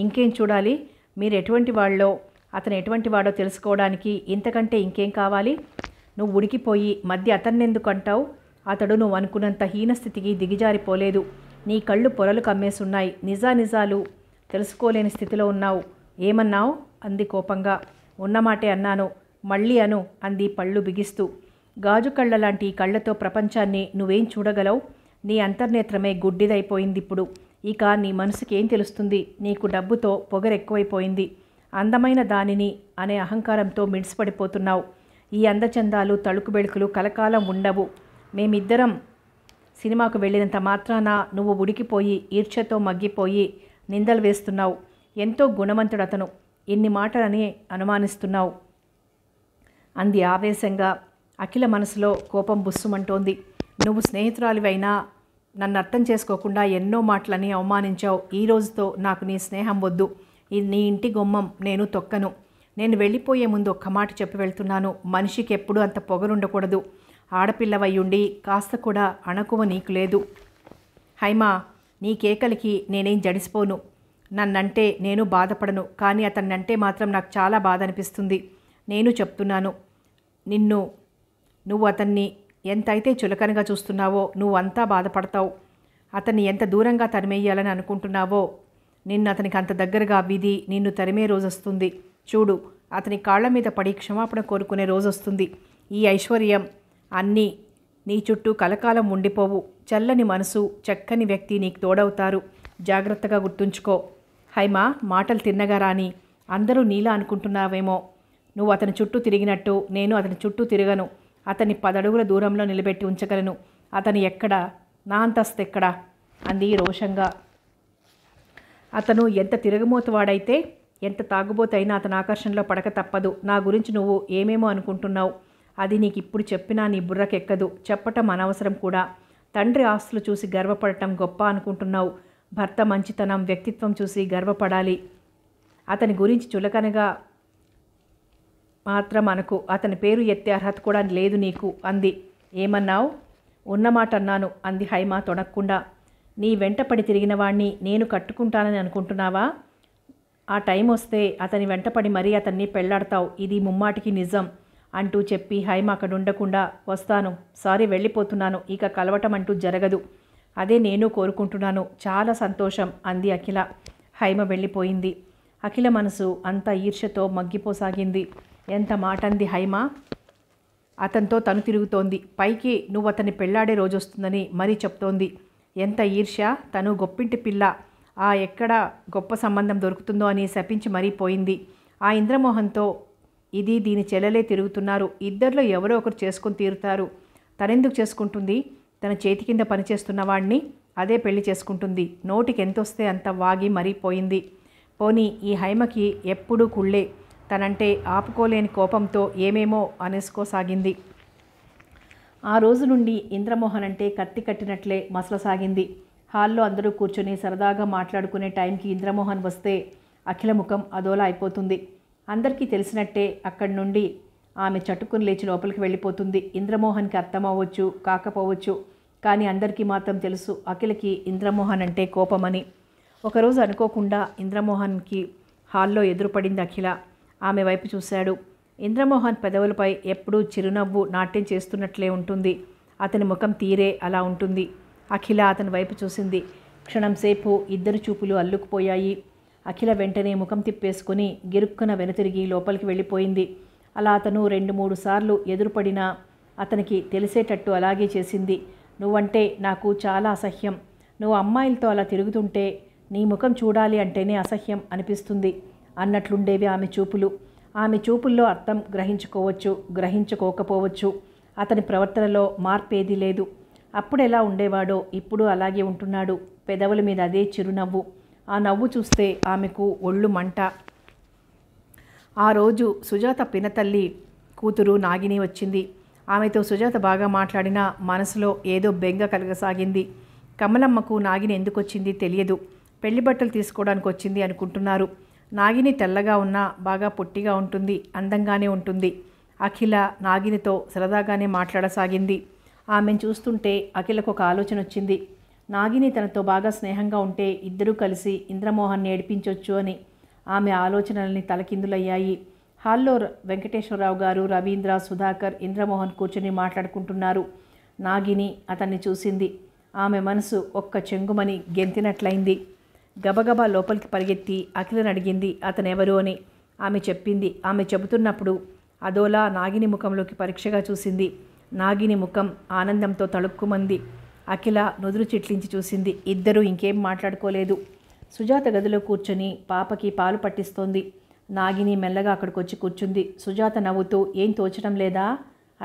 ఇంకేం చూడాలి మీరు ఎటువంటి వాళ్ళో అతను ఎటువంటి వాడో తెలుసుకోవడానికి ఇంతకంటే ఇంకేం కావాలి నువ్వు ఉడికిపోయి మధ్య అతన్నెందుకు అంటావు అతడు నువ్వు అనుకున్నంత హీనస్థితికి దిగిజారిపోలేదు నీ కళ్ళు పొరలు కమ్మేసున్నాయి నిజానిజాలు తెలుసుకోలేని స్థితిలో ఉన్నావు ఏమన్నావు అంది కోపంగా ఉన్నమాటే అన్నాను మళ్ళీ అను అంది పళ్ళు బిగిస్తూ గాజు కళ్ళ లాంటి కళ్ళతో ప్రపంచాన్ని నువ్వేం చూడగలవు నీ అంతర్నేత్రమే గుడ్డిదైపోయిందిప్పుడు ఇక నీ మనసుకేం తెలుస్తుంది నీకు డబ్బుతో పొగరెక్కువైపోయింది అందమైన దానిని అనే అహంకారంతో మిడిసిపడిపోతున్నావు ఈ అందచందాలు తళుకు బెళుకులు కలకాలం ఉండవు మేమిద్దరం సినిమాకు వెళ్ళినంత మాత్రాన నువ్వు ఉడికిపోయి ఈర్ష్యతో మగ్గిపోయి నిందలు వేస్తున్నావు ఎంతో గుణవంతుడతను ఎన్ని మాటలని అనుమానిస్తున్నావు అంది ఆవేశంగా అఖిల మనసులో కోపం బుస్సుమంటోంది నువ్వు స్నేహితురాలివైనా నన్ను అర్థం చేసుకోకుండా ఎన్నో మాటలని అవమానించావు ఈ రోజుతో నాకు నీ స్నేహం వద్దు నీ ఇంటి గుమ్మం నేను తొక్కను నేను వెళ్ళిపోయే ముందు ఒక్క మాట చెప్పి వెళ్తున్నాను మనిషికి ఎప్పుడూ అంత పొగరుండకూడదు ఆడపిల్లవయ్యుండి కాస్త కూడా అణకువ నీకు లేదు హైమా నీ కేకలికి నేనేం జడిసిపోను నన్నంటే నేను బాధపడను కానీ అతన్నంటే మాత్రం నాకు చాలా బాధ అనిపిస్తుంది నేను చెప్తున్నాను నిన్ను నువ్వు అతన్ని ఎంతైతే చులకనగా చూస్తున్నావో నువ్వు అంతా బాధపడతావు అతన్ని ఎంత దూరంగా తరిమేయాలని అనుకుంటున్నావో నిన్ను అతనికి అంత దగ్గరగా విధి నిన్ను తరిమే రోజొస్తుంది చూడు అతని కాళ్ళ మీద పడి క్షమాపణ కోరుకునే రోజొస్తుంది ఈ ఐశ్వర్యం అన్నీ నీ చుట్టూ కలకాలం ఉండిపోవు చల్లని మనసు చక్కని వ్యక్తి నీకు తోడవుతారు జాగ్రత్తగా గుర్తుంచుకో హైమా మాటలు తిన్నగా రాని అందరూ నీలా అనుకుంటున్నావేమో నువ్వు అతని చుట్టూ తిరిగినట్టు నేను అతని చుట్టూ తిరగను అతన్ని పదడుగుల దూరంలో నిలబెట్టి ఉంచగలను అతను ఎక్కడా నా అంతస్తు ఎక్కడా అంది రోషంగా అతను ఎంత తిరగమోతువాడైతే ఎంత తాగుబోతైనా అతని ఆకర్షణలో పడక తప్పదు నా గురించి నువ్వు ఏమేమో అనుకుంటున్నావు అది నీకు ఇప్పుడు చెప్పినా నీ బుర్రకెక్కదు చెప్పటం అనవసరం కూడా తండ్రి ఆస్తులు చూసి గర్వపడటం గొప్ప అనుకుంటున్నావు భర్త మంచితనం వ్యక్తిత్వం చూసి గర్వపడాలి అతని గురించి చులకనగా మాత్రం అనకు అతని పేరు ఎత్తే అర్హత కూడా లేదు నీకు అంది ఏమన్నావు ఉన్నమాట అన్నాను అంది హైమా తొడక్కుండా నీ వెంటపడి తిరిగిన వాణ్ణి నేను కట్టుకుంటానని అనుకుంటున్నావా ఆ టైం వస్తే అతని వెంటపడి మరీ అతన్ని పెళ్లాడతావు ఇది ముమ్మాటికి నిజం అంటూ చెప్పి హైమ అక్కడ ఉండకుండా వస్తాను సారీ వెళ్ళిపోతున్నాను ఇక కలవటం అంటూ జరగదు అదే నేను కోరుకుంటున్నాను చాలా సంతోషం అంది అఖిల హైమ వెళ్ళిపోయింది అఖిల మనసు అంత ఈర్ష్యతో మగ్గిపోసాగింది ఎంత మాటంది హైమా అతనితో తను తిరుగుతోంది పైకి నువ్వు అతన్ని పెళ్ళాడే రోజు వస్తుందని మరీ చెప్తోంది ఎంత ఈర్ష్య తను గొప్పింటి పిల్ల ఆ ఎక్కడ గొప్ప సంబంధం దొరుకుతుందో అని శపించి మరీ పోయింది ఆ ఇంద్రమోహన్తో ఇది దీని చెల్లలే తిరుగుతున్నారు ఇద్దరిలో ఎవరో ఒకరు చేసుకుని తీరుతారు తనెందుకు చేసుకుంటుంది తన చేతి కింద పనిచేస్తున్న వాడిని అదే పెళ్లి చేసుకుంటుంది నోటికి ఎంతొస్తే అంత వాగి మరీ పోయింది పోనీ ఈ హైమకి ఎప్పుడూ కుళ్ళే తనంటే ఆపుకోలేని కోపంతో ఏమేమో అనేసుకోసాగింది ఆ రోజు నుండి ఇంద్రమోహన్ అంటే కత్తి కట్టినట్లే మసలసాగింది హాల్లో అందరూ కూర్చొని సరదాగా మాట్లాడుకునే టైంకి ఇంద్రమోహన్ వస్తే అఖిల ముఖం అదోలా అయిపోతుంది అందరికీ తెలిసినట్టే అక్కడి నుండి ఆమె చట్టుకుని లేచి లోపలికి వెళ్ళిపోతుంది ఇంద్రమోహన్కి అర్థమవ్వచ్చు కాకపోవచ్చు కానీ అందరికీ మాత్రం తెలుసు అఖిలకి ఇంద్రమోహన్ అంటే కోపమని ఒకరోజు అనుకోకుండా ఇంద్రమోహన్కి హాల్లో ఎదురుపడింది అఖిల ఆమె వైపు చూశాడు ఇంద్రమోహన్ పెదవులపై ఎప్పుడూ చిరునవ్వు నాట్యం చేస్తున్నట్లే ఉంటుంది అతని ముఖం తీరే అలా ఉంటుంది అఖిల అతని వైపు చూసింది క్షణంసేపు ఇద్దరు చూపులు అల్లుకుపోయాయి అఖిల వెంటనే ముఖం తిప్పేసుకుని గిరుక్కున వెనుతిరిగి లోపలికి వెళ్ళిపోయింది అలా అతను రెండు మూడు సార్లు ఎదురుపడినా అతనికి తెలిసేటట్టు అలాగే చేసింది నువ్వంటే నాకు చాలా అసహ్యం నువ్వు అమ్మాయిలతో అలా తిరుగుతుంటే నీ ముఖం చూడాలి అంటేనే అసహ్యం అనిపిస్తుంది అన్నట్లుండేవి ఆమె చూపులు ఆమె చూపుల్లో అర్థం గ్రహించుకోవచ్చు గ్రహించుకోకపోవచ్చు అతని ప్రవర్తనలో మార్పేదీ లేదు అప్పుడెలా ఉండేవాడో ఇప్పుడు అలాగే ఉంటున్నాడు పెదవుల మీద అదే చిరునవ్వు ఆ నవ్వు చూస్తే ఆమెకు ఒళ్ళు మంట ఆ రోజు సుజాత పినతల్లి కూతురు నాగిని వచ్చింది ఆమెతో సుజాత బాగా మాట్లాడినా మనసులో ఏదో బెంగ కలగసాగింది కమలమ్మకు నాగిని ఎందుకొచ్చింది తెలియదు పెళ్లి బట్టలు తీసుకోవడానికి వచ్చింది అనుకుంటున్నారు నాగిని తెల్లగా ఉన్నా బాగా పొట్టిగా ఉంటుంది అందంగానే ఉంటుంది అఖిల నాగినితో సరదాగానే మాట్లాడసాగింది ఆమెను చూస్తుంటే అఖిలకు ఒక ఆలోచన వచ్చింది నాగిని తనతో బాగా స్నేహంగా ఉంటే ఇద్దరూ కలిసి ఇంద్రమోహన్ ఏడిపించవచ్చు అని ఆమె ఆలోచనలని తలకిందులయ్యాయి హాల్లో వెంకటేశ్వరరావు గారు రవీంద్ర సుధాకర్ ఇంద్రమోహన్ కూర్చొని మాట్లాడుకుంటున్నారు నాగిని అతన్ని చూసింది ఆమె మనసు ఒక్క చెంగుమని గెంతినట్లయింది గబగబా లోపలికి పరిగెత్తి అఖిలను అడిగింది అతనెవరు అని ఆమె చెప్పింది ఆమె చెబుతున్నప్పుడు అదోలా నాగిని ముఖంలోకి పరీక్షగా చూసింది నాగిని ముఖం ఆనందంతో తళుక్కుమంది అఖిల నుదురు చిట్లించి చూసింది ఇద్దరూ ఇంకేం మాట్లాడుకోలేదు సుజాత గదిలో కూర్చొని పాపకి పాలు పట్టిస్తోంది నాగిని మెల్లగా అక్కడికి వచ్చి కూర్చుంది సుజాత నవ్వుతూ ఏం తోచడం లేదా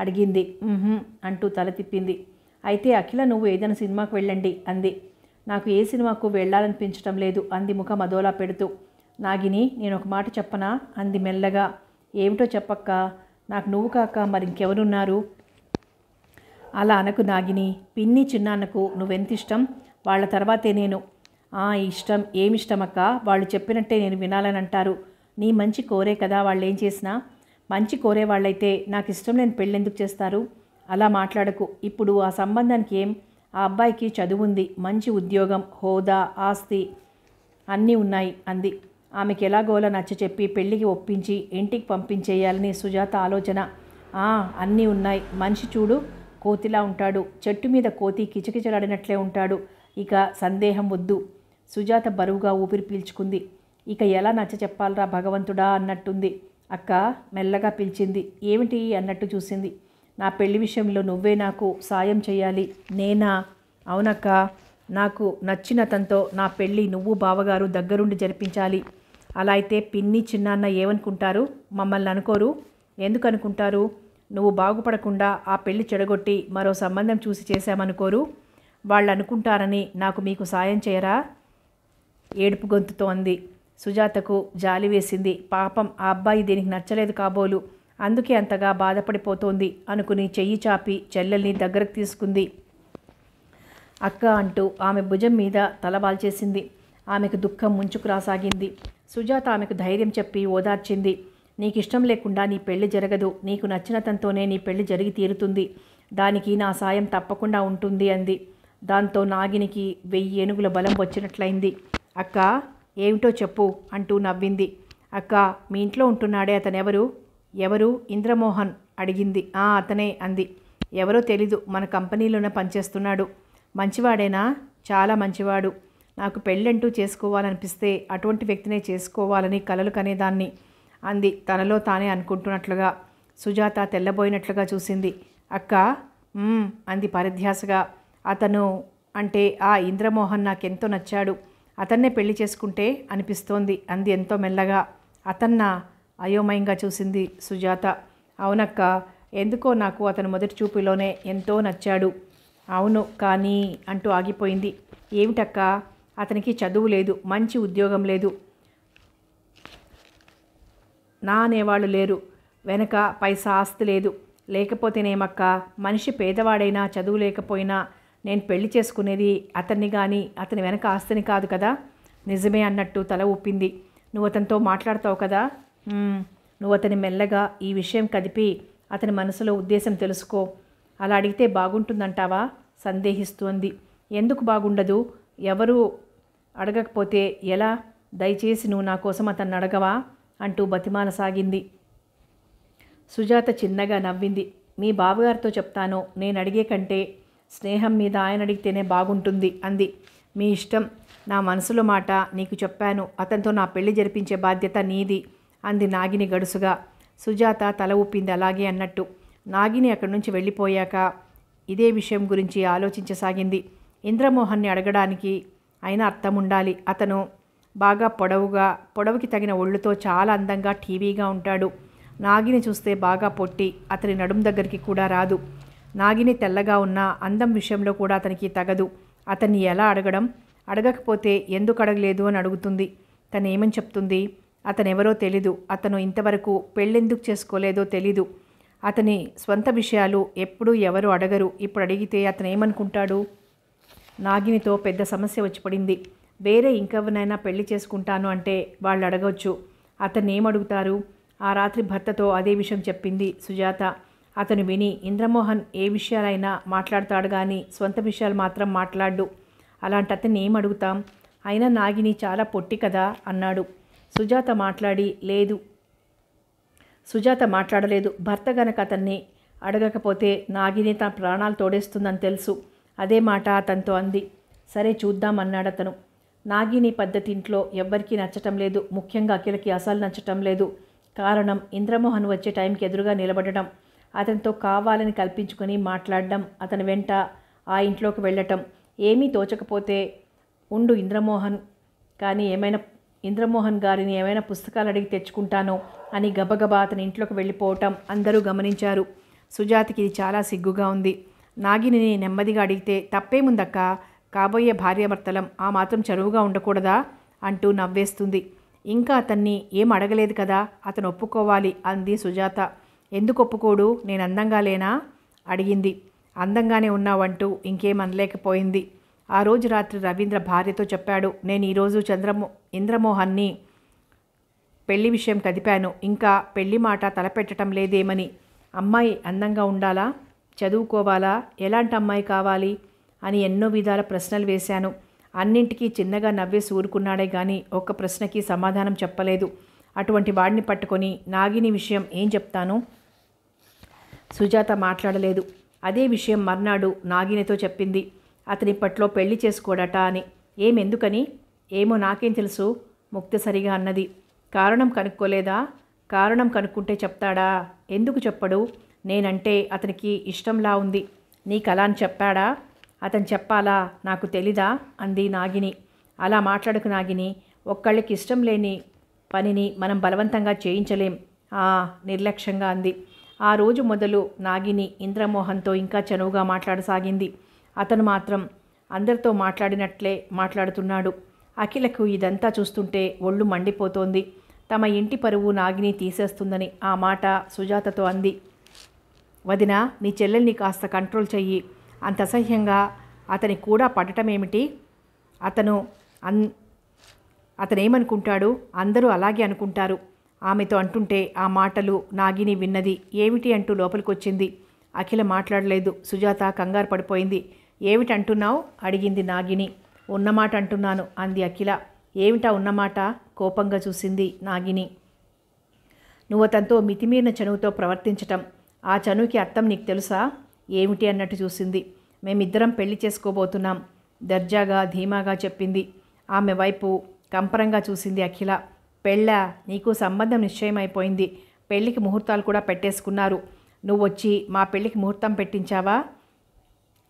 అడిగింది అంటూ తల తిప్పింది అయితే అఖిల నువ్వు ఏదైనా సినిమాకి వెళ్ళండి అంది నాకు ఏ సినిమాకు వెళ్ళాలనిపించటం లేదు అంది ముఖం అదోలా పెడుతూ నాగిని నేను ఒక మాట చెప్పనా అంది మెల్లగా ఏమిటో చెప్పక్క నాకు నువ్వు కాక మరింకెవరున్నారు అలా అనకు నాగిని పిన్ని చిన్నాన్నకు నువ్వెంత ఇష్టం వాళ్ళ తర్వాతే నేను ఆ ఇష్టం ఏమిష్టమక్క వాళ్ళు చెప్పినట్టే నేను వినాలని అంటారు నీ మంచి కోరే కదా వాళ్ళు ఏం చేసినా మంచి కోరే వాళ్ళైతే నాకు ఇష్టం లేని పెళ్ళెందుకు చేస్తారు అలా మాట్లాడకు ఇప్పుడు ఆ సంబంధానికి ఏం ఆ అబ్బాయికి చదువుంది మంచి ఉద్యోగం హోదా ఆస్తి అన్నీ ఉన్నాయి అంది ఆమెకి ఎలాగోలా నచ్చ చెప్పి పెళ్ళికి ఒప్పించి ఇంటికి పంపించేయాలని సుజాత ఆలోచన అన్నీ ఉన్నాయి మనిషి చూడు కోతిలా ఉంటాడు చెట్టు మీద కోతి కిచకిచలాడినట్లే ఉంటాడు ఇక సందేహం వద్దు సుజాత బరువుగా ఊపిరి పీల్చుకుంది ఇక ఎలా నచ్చ చెప్పాలరా భగవంతుడా అన్నట్టుంది అక్క మెల్లగా పిలిచింది ఏమిటి అన్నట్టు చూసింది నా పెళ్లి విషయంలో నువ్వే నాకు సాయం చేయాలి నేనా అవునక్క నాకు నచ్చిన తనతో నా పెళ్ళి నువ్వు బావగారు దగ్గరుండి జరిపించాలి అలా అయితే పిన్ని చిన్నాన్న ఏమనుకుంటారు మమ్మల్ని అనుకోరు ఎందుకు అనుకుంటారు నువ్వు బాగుపడకుండా ఆ పెళ్లి చెడగొట్టి మరో సంబంధం చూసి చేశామనుకోరు వాళ్ళు అనుకుంటారని నాకు మీకు సాయం చేయరా ఏడుపు గొంతుతో అంది సుజాతకు జాలి వేసింది పాపం ఆ అబ్బాయి దీనికి నచ్చలేదు కాబోలు అందుకే అంతగా బాధపడిపోతోంది అనుకుని చెయ్యి చాపి చెల్లెల్ని దగ్గరకు తీసుకుంది అక్క అంటూ ఆమె భుజం మీద తలబాల్చేసింది ఆమెకు దుఃఖం ముంచుకురాసాగింది సుజాత ఆమెకు ధైర్యం చెప్పి ఓదార్చింది నీకు ఇష్టం లేకుండా నీ పెళ్లి జరగదు నీకు నచ్చినతంతోనే నీ పెళ్లి జరిగి తీరుతుంది దానికి నా సాయం తప్పకుండా ఉంటుంది అంది దాంతో నాగినికి వెయ్యి ఏనుగుల బలం వచ్చినట్లయింది అక్క ఏమిటో చెప్పు అంటూ నవ్వింది అక్క మీ ఇంట్లో ఉంటున్నాడే అతనెవరు ఎవరు ఇంద్రమోహన్ అడిగింది ఆ అతనే అంది ఎవరో తెలీదు మన కంపెనీలోనే పనిచేస్తున్నాడు మంచివాడేనా చాలా మంచివాడు నాకు పెళ్ళంటూ చేసుకోవాలనిపిస్తే అటువంటి వ్యక్తినే చేసుకోవాలని కలలు కనేదాన్ని అంది తనలో తానే అనుకుంటున్నట్లుగా సుజాత తెల్లబోయినట్లుగా చూసింది అక్క అంది పరిధ్యాసగా అతను అంటే ఆ ఇంద్రమోహన్ నాకెంతో నచ్చాడు అతన్నే పెళ్లి చేసుకుంటే అనిపిస్తోంది అంది ఎంతో మెల్లగా అతన్నా అయోమయంగా చూసింది సుజాత అవునక్క ఎందుకో నాకు అతను మొదటి చూపులోనే ఎంతో నచ్చాడు అవును కానీ అంటూ ఆగిపోయింది ఏమిటక్క అతనికి చదువు లేదు మంచి ఉద్యోగం లేదు నా అనేవాళ్ళు లేరు వెనక పైసా ఆస్తి లేదు లేకపోతేనేమక్క మనిషి పేదవాడైనా చదువు లేకపోయినా నేను పెళ్లి చేసుకునేది అతన్ని కానీ అతని వెనక ఆస్తిని కాదు కదా నిజమే అన్నట్టు తల ఊపింది నువ్వు అతనితో మాట్లాడతావు కదా నువ్వు అతని మెల్లగా ఈ విషయం కదిపి అతని మనసులో ఉద్దేశం తెలుసుకో అలా అడిగితే బాగుంటుందంటావా సందేహిస్తోంది ఎందుకు బాగుండదు ఎవరు అడగకపోతే ఎలా దయచేసి నువ్వు నా కోసం అతన్ని అడగవా అంటూ బతిమాలసాగింది సుజాత చిన్నగా నవ్వింది మీ బావగారితో చెప్తాను నేను అడిగే కంటే స్నేహం మీద ఆయన అడిగితేనే బాగుంటుంది అంది మీ ఇష్టం నా మనసులో మాట నీకు చెప్పాను అతనితో నా పెళ్లి జరిపించే బాధ్యత నీది అంది నాగిని గడుసుగా సుజాత తల ఊపింది అలాగే అన్నట్టు నాగిని అక్కడి నుంచి వెళ్ళిపోయాక ఇదే విషయం గురించి ఆలోచించసాగింది ఇంద్రమోహన్ని అడగడానికి అయినా అర్థం ఉండాలి అతను బాగా పొడవుగా పొడవుకి తగిన ఒళ్ళుతో చాలా అందంగా టీవీగా ఉంటాడు నాగిని చూస్తే బాగా పొట్టి అతని నడుం దగ్గరికి కూడా రాదు నాగిని తెల్లగా ఉన్న అందం విషయంలో కూడా అతనికి తగదు అతన్ని ఎలా అడగడం అడగకపోతే ఎందుకు అడగలేదు అని అడుగుతుంది తనేమని చెప్తుంది అతనెవరో తెలీదు అతను ఇంతవరకు పెళ్ళెందుకు చేసుకోలేదో తెలీదు అతని స్వంత విషయాలు ఎప్పుడూ ఎవరు అడగరు ఇప్పుడు అడిగితే అతను ఏమనుకుంటాడు నాగినితో పెద్ద సమస్య వచ్చి పడింది వేరే ఇంకెవరినైనా పెళ్లి చేసుకుంటాను అంటే వాళ్ళు అడగవచ్చు అతన్ని ఏమడుగుతారు ఆ రాత్రి భర్తతో అదే విషయం చెప్పింది సుజాత అతను విని ఇంద్రమోహన్ ఏ విషయాలైనా మాట్లాడతాడు కానీ సొంత విషయాలు మాత్రం మాట్లాడు అలాంటి అతన్ని ఏమడుగుతాం అయినా నాగిని చాలా పొట్టి కదా అన్నాడు సుజాత మాట్లాడి లేదు సుజాత మాట్లాడలేదు భర్త గనక అతన్ని అడగకపోతే నాగిని తన ప్రాణాలు తోడేస్తుందని తెలుసు అదే మాట అతనితో అంది సరే చూద్దాం అన్నాడు అతను నాగిని పద్ధతి ఇంట్లో ఎవ్వరికీ నచ్చటం లేదు ముఖ్యంగా అఖిలకి అసలు నచ్చటం లేదు కారణం ఇంద్రమోహన్ వచ్చే టైంకి ఎదురుగా నిలబడడం అతనితో కావాలని కల్పించుకొని మాట్లాడడం అతని వెంట ఆ ఇంట్లోకి వెళ్ళటం ఏమీ తోచకపోతే ఉండు ఇంద్రమోహన్ కానీ ఏమైనా ఇంద్రమోహన్ గారిని ఏమైనా పుస్తకాలు అడిగి తెచ్చుకుంటానో అని గబగబా అతని ఇంట్లోకి వెళ్ళిపోవటం అందరూ గమనించారు సుజాతకి ఇది చాలా సిగ్గుగా ఉంది నాగిని నెమ్మదిగా అడిగితే తప్పేముందక్క కాబోయే భార్యాభర్తలం ఆ మాత్రం చరువుగా ఉండకూడదా అంటూ నవ్వేస్తుంది ఇంకా అతన్ని ఏం అడగలేదు కదా అతను ఒప్పుకోవాలి అంది సుజాత ఎందుకు ఒప్పుకోడు నేను అందంగా లేనా అడిగింది అందంగానే ఉన్నావంటూ ఇంకేం అనలేకపోయింది ఆ రోజు రాత్రి రవీంద్ర భార్యతో చెప్పాడు నేను ఈరోజు చంద్రమో ఇంద్రమోహన్ని పెళ్లి విషయం కదిపాను ఇంకా పెళ్లి మాట తలపెట్టడం లేదేమని అమ్మాయి అందంగా ఉండాలా చదువుకోవాలా ఎలాంటి అమ్మాయి కావాలి అని ఎన్నో విధాల ప్రశ్నలు వేశాను అన్నింటికీ చిన్నగా నవ్వేసి ఊరుకున్నాడే కానీ ఒక్క ప్రశ్నకి సమాధానం చెప్పలేదు అటువంటి వాడిని పట్టుకొని నాగిని విషయం ఏం చెప్తాను సుజాత మాట్లాడలేదు అదే విషయం మర్నాడు నాగినితో చెప్పింది అతని ఇప్పట్లో పెళ్లి చేసుకోడట అని ఏమెందుకని ఏమో నాకేం తెలుసు సరిగా అన్నది కారణం కనుక్కోలేదా కారణం కనుక్కుంటే చెప్తాడా ఎందుకు చెప్పడు నేనంటే అతనికి ఇష్టంలా ఉంది నీ అలా అని చెప్పాడా అతను చెప్పాలా నాకు తెలీదా అంది నాగిని అలా మాట్లాడకు నాగిని ఒక్కళ్ళకి ఇష్టం లేని పనిని మనం బలవంతంగా చేయించలేం ఆ నిర్లక్ష్యంగా అంది ఆ రోజు మొదలు నాగిని ఇంద్రమోహన్తో ఇంకా చనువుగా మాట్లాడసాగింది అతను మాత్రం అందరితో మాట్లాడినట్లే మాట్లాడుతున్నాడు అఖిలకు ఇదంతా చూస్తుంటే ఒళ్ళు మండిపోతోంది తమ ఇంటి పరువు నాగిని తీసేస్తుందని ఆ మాట సుజాతతో అంది వదిన నీ చెల్లెల్ని కాస్త కంట్రోల్ చెయ్యి అంత అసహ్యంగా అతని కూడా పడటమేమిటి అతను అన్ అతనేమనుకుంటాడు అందరూ అలాగే అనుకుంటారు ఆమెతో అంటుంటే ఆ మాటలు నాగిని విన్నది ఏమిటి అంటూ లోపలికొచ్చింది అఖిల మాట్లాడలేదు సుజాత కంగారు పడిపోయింది ఏమిటంటున్నావు అడిగింది నాగిని ఉన్నమాట అంటున్నాను అంది అఖిల ఏమిటా ఉన్నమాట కోపంగా చూసింది నాగిని నువ్వు అతనితో మితిమీరిన చనువుతో ప్రవర్తించటం ఆ చనువుకి అర్థం నీకు తెలుసా ఏమిటి అన్నట్టు చూసింది మేమిద్దరం పెళ్లి చేసుకోబోతున్నాం దర్జాగా ధీమాగా చెప్పింది ఆమె వైపు కంపరంగా చూసింది అఖిల పెళ్ళ నీకు సంబంధం నిశ్చయమైపోయింది పెళ్లికి ముహూర్తాలు కూడా పెట్టేసుకున్నారు నువ్వొచ్చి మా పెళ్లికి ముహూర్తం పెట్టించావా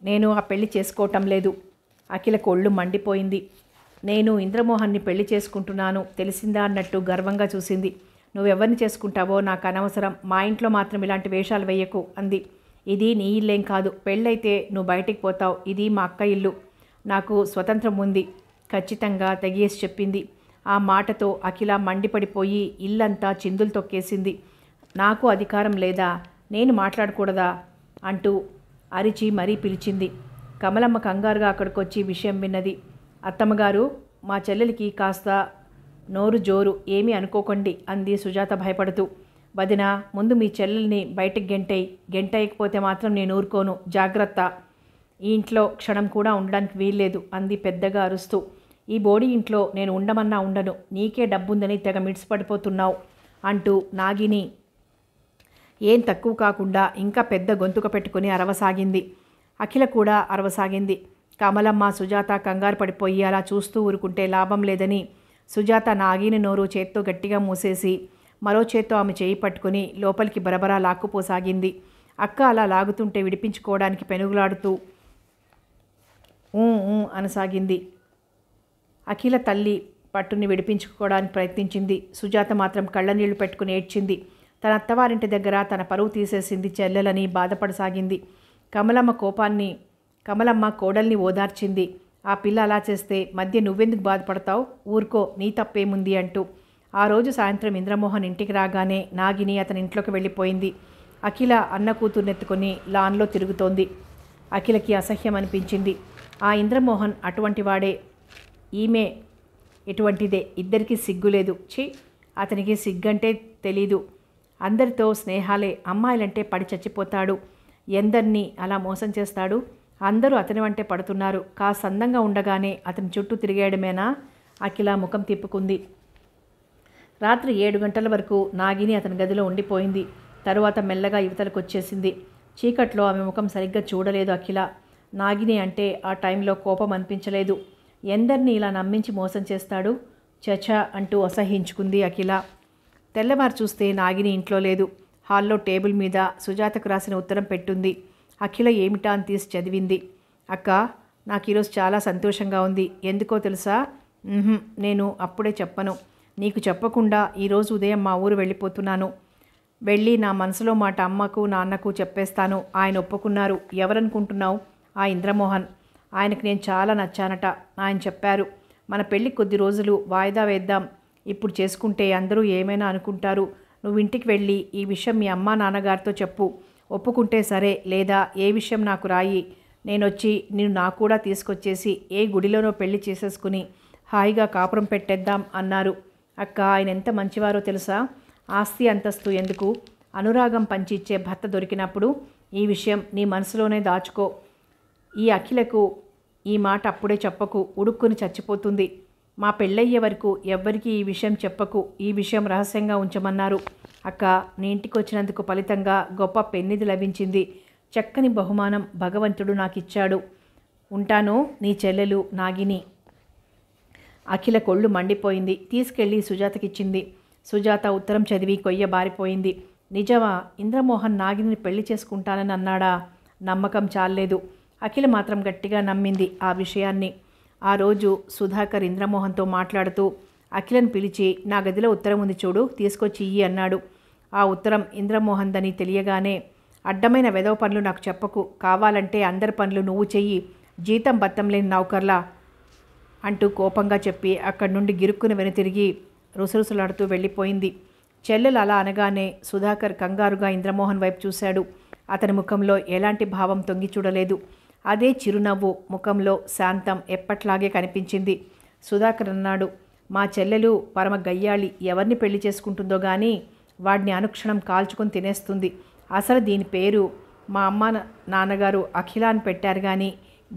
నేను ఆ పెళ్లి చేసుకోవటం లేదు అఖిల కొళ్ళు మండిపోయింది నేను ఇంద్రమోహన్ని పెళ్లి చేసుకుంటున్నాను తెలిసిందా అన్నట్టు గర్వంగా చూసింది నువ్వెవరిని చేసుకుంటావో నాకు అనవసరం మా ఇంట్లో మాత్రం ఇలాంటి వేషాలు వేయకు అంది ఇది నీ ఇల్లేం కాదు పెళ్ళైతే నువ్వు బయటికి పోతావు ఇది మా అక్క ఇల్లు నాకు స్వతంత్రం ఉంది ఖచ్చితంగా తెగేసి చెప్పింది ఆ మాటతో అఖిల మండిపడిపోయి ఇల్లంతా చిందులు తొక్కేసింది నాకు అధికారం లేదా నేను మాట్లాడకూడదా అంటూ అరిచి మరీ పిలిచింది కమలమ్మ కంగారుగా అక్కడికొచ్చి విషయం విన్నది అత్తమ్మగారు మా చెల్లెలికి కాస్త నోరు జోరు ఏమీ అనుకోకండి అంది సుజాత భయపడుతూ వదిన ముందు మీ చెల్లెల్ని బయటకు గెంటై గెంటైకపోతే మాత్రం నేను ఊరుకోను జాగ్రత్త ఈ ఇంట్లో క్షణం కూడా ఉండడానికి వీల్లేదు అంది పెద్దగా అరుస్తూ ఈ బోడి ఇంట్లో నేను ఉండమన్నా ఉండను నీకే డబ్బుందని తెగ మిడిసిపడిపోతున్నావు అంటూ నాగిని ఏం తక్కువ కాకుండా ఇంకా పెద్ద గొంతుక పెట్టుకుని అరవసాగింది అఖిల కూడా అరవసాగింది కమలమ్మ సుజాత కంగారు పడిపోయి అలా చూస్తూ ఊరుకుంటే లాభం లేదని సుజాత నాగిని నోరు చేత్తో గట్టిగా మూసేసి మరో చేత్తో ఆమె చేయి పట్టుకుని లోపలికి బరబరా లాక్కుపోసాగింది అక్క అలా లాగుతుంటే విడిపించుకోవడానికి పెనుగులాడుతూ అనసాగింది అఖిల తల్లి పట్టుని విడిపించుకోవడానికి ప్రయత్నించింది సుజాత మాత్రం కళ్ళనీళ్లు పెట్టుకుని ఏడ్చింది తన అత్తవారింటి దగ్గర తన పరువు తీసేసింది చెల్లెలని బాధపడసాగింది కమలమ్మ కోపాన్ని కమలమ్మ కోడల్ని ఓదార్చింది ఆ పిల్ల అలా చేస్తే మధ్య నువ్వెందుకు బాధపడతావు ఊరుకో నీ తప్పేముంది అంటూ ఆ రోజు సాయంత్రం ఇంద్రమోహన్ ఇంటికి రాగానే నాగిని అతని ఇంట్లోకి వెళ్ళిపోయింది అఖిల అన్న కూతుర్నెత్తుకొని లాన్లో తిరుగుతోంది అఖిలకి అసహ్యం అనిపించింది ఆ ఇంద్రమోహన్ అటువంటి వాడే ఈమె ఎటువంటిదే ఇద్దరికీ సిగ్గులేదు ఛీ అతనికి సిగ్గంటే తెలీదు అందరితో స్నేహాలే అమ్మాయిలంటే పడి చచ్చిపోతాడు ఎందరినీ అలా మోసం చేస్తాడు అందరూ అతని వంటే పడుతున్నారు కాస్త అందంగా ఉండగానే అతని చుట్టూ తిరిగేయడమేనా అఖిల ముఖం తిప్పుకుంది రాత్రి ఏడు గంటల వరకు నాగిని అతని గదిలో ఉండిపోయింది తరువాత మెల్లగా యువతలకు వచ్చేసింది చీకట్లో ఆమె ముఖం సరిగ్గా చూడలేదు అఖిల నాగిని అంటే ఆ టైంలో కోపం అనిపించలేదు ఎందరిని ఇలా నమ్మించి మోసం చేస్తాడు చచ అంటూ అసహించుకుంది అఖిల తెల్లవారు చూస్తే నాగిని ఇంట్లో లేదు హాల్లో టేబుల్ మీద సుజాతకు రాసిన ఉత్తరం పెట్టుంది అఖిల ఏమిటా అని తీసి చదివింది అక్క నాకు ఈరోజు చాలా సంతోషంగా ఉంది ఎందుకో తెలుసా నేను అప్పుడే చెప్పను నీకు చెప్పకుండా ఈరోజు ఉదయం మా ఊరు వెళ్ళిపోతున్నాను వెళ్ళి నా మనసులో మాట అమ్మకు నాన్నకు చెప్పేస్తాను ఆయన ఒప్పుకున్నారు ఎవరనుకుంటున్నావు ఆ ఇంద్రమోహన్ ఆయనకు నేను చాలా నచ్చానట ఆయన చెప్పారు మన పెళ్ళి కొద్ది రోజులు వాయిదా వేద్దాం ఇప్పుడు చేసుకుంటే అందరూ ఏమైనా అనుకుంటారు నువ్వు ఇంటికి వెళ్ళి ఈ విషయం మీ అమ్మా నాన్నగారితో చెప్పు ఒప్పుకుంటే సరే లేదా ఏ విషయం నాకు రాయి నేనొచ్చి నేను నా కూడా తీసుకొచ్చేసి ఏ గుడిలోనో పెళ్లి చేసేసుకుని హాయిగా కాపురం పెట్టేద్దాం అన్నారు అక్క ఆయన ఎంత మంచివారో తెలుసా ఆస్తి అంతస్తు ఎందుకు అనురాగం పంచిచ్చే భర్త దొరికినప్పుడు ఈ విషయం నీ మనసులోనే దాచుకో ఈ అఖిలకు ఈ మాట అప్పుడే చెప్పకు ఉడుక్కుని చచ్చిపోతుంది మా పెళ్ళయ్యే వరకు ఎవ్వరికీ ఈ విషయం చెప్పకు ఈ విషయం రహస్యంగా ఉంచమన్నారు అక్క నీ ఇంటికి వచ్చినందుకు ఫలితంగా గొప్ప పెన్నిది లభించింది చక్కని బహుమానం భగవంతుడు నాకిచ్చాడు ఉంటాను నీ చెల్లెలు నాగిని అఖిల కొళ్ళు మండిపోయింది తీసుకెళ్ళి సుజాతకిచ్చింది సుజాత ఉత్తరం చదివి కొయ్య బారిపోయింది నిజమా ఇంద్రమోహన్ నాగిని పెళ్లి చేసుకుంటానని అన్నాడా నమ్మకం చాలేదు అఖిల మాత్రం గట్టిగా నమ్మింది ఆ విషయాన్ని ఆ రోజు సుధాకర్ ఇంద్రమోహన్తో మాట్లాడుతూ అఖిలను పిలిచి నా గదిలో ఉత్తరం ఉంది చూడు తీసుకొచ్చి ఇయ్యి అన్నాడు ఆ ఉత్తరం ఇంద్రమోహన్దని తెలియగానే అడ్డమైన వెదవ పనులు నాకు చెప్పకు కావాలంటే అందరి పనులు నువ్వు చెయ్యి జీతం బత్తం లేని నౌకర్లా అంటూ కోపంగా చెప్పి అక్కడి నుండి గిరుక్కుని వెనుతిరిగి రుసరుసలాడుతూ వెళ్ళిపోయింది చెల్లెలు అలా అనగానే సుధాకర్ కంగారుగా ఇంద్రమోహన్ వైపు చూశాడు అతని ముఖంలో ఎలాంటి భావం తొంగి చూడలేదు అదే చిరునవ్వు ముఖంలో శాంతం ఎప్పట్లాగే కనిపించింది సుధాకర్ అన్నాడు మా చెల్లెలు పరమ గయ్యాళి ఎవరిని పెళ్లి చేసుకుంటుందో కానీ వాడిని అనుక్షణం కాల్చుకొని తినేస్తుంది అసలు దీని పేరు మా అమ్మ నాన్నగారు అఖిల అని పెట్టారు కానీ